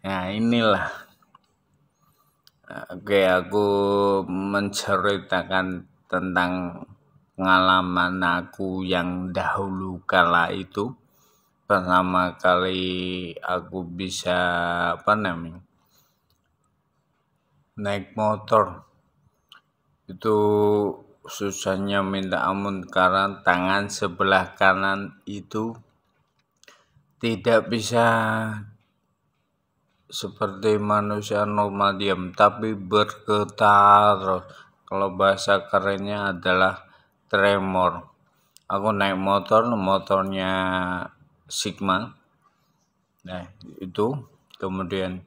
ya inilah Oke aku menceritakan tentang pengalaman aku yang dahulu kala itu pertama kali aku bisa apa namanya naik motor itu susahnya minta amun karena tangan sebelah kanan itu tidak bisa seperti manusia normal diam tapi bergetar kalau bahasa kerennya adalah tremor aku naik motor motornya Sigma nah itu kemudian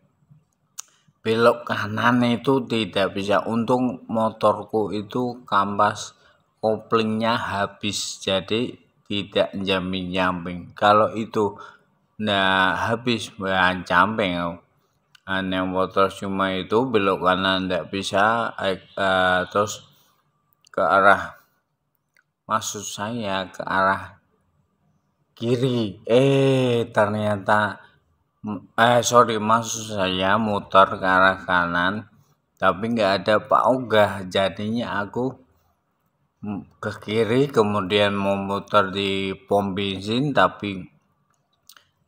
belok kanan itu tidak bisa untung motorku itu kampas koplingnya habis jadi tidak nyamping nyamping kalau itu nah habis bahan camping and yang motor cuma itu belok kanan tidak bisa eh, eh, terus ke arah maksud saya ke arah kiri eh ternyata eh sorry maksud saya motor ke arah kanan tapi nggak ada pak ogah jadinya aku ke kiri kemudian mau memutar di pom bensin tapi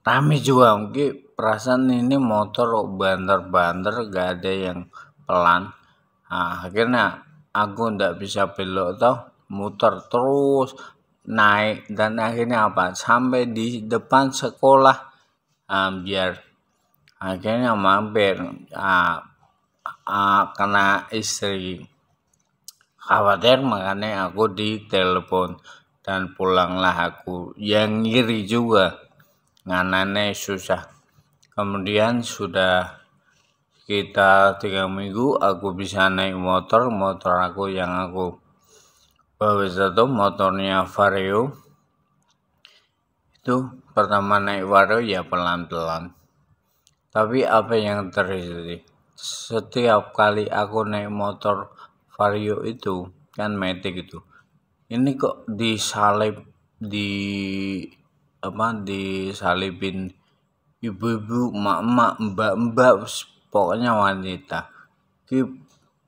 rame juga mungkin perasaan ini motor banter-banter gak ada yang pelan nah, akhirnya aku ndak bisa belok tau muter terus naik dan akhirnya apa sampai di depan sekolah um, biar akhirnya mampir uh, uh, kena istri khawatir makanya aku di telepon dan pulanglah aku yang ngiri juga nganane susah kemudian sudah kita tiga minggu aku bisa naik motor motor aku yang aku bawa satu motornya Vario itu pertama naik Vario ya pelan-pelan tapi apa yang terjadi setiap kali aku naik motor Vario itu kan metik itu ini kok disalip di apa Disalipin ibu-ibu emak-emak mbak-mbak pokoknya wanita ki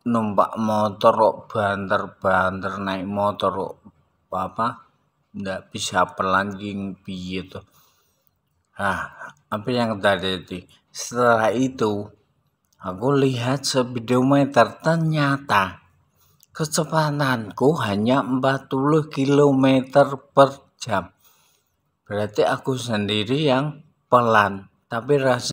numpak motor kok banter-banter naik motor kok apa ndak bisa pelangging piye tuh Hah, apa yang tadi itu setelah itu aku lihat speedometer ternyata kecepatanku hanya 40 km per jam. Berarti aku sendiri yang pelan tapi rasa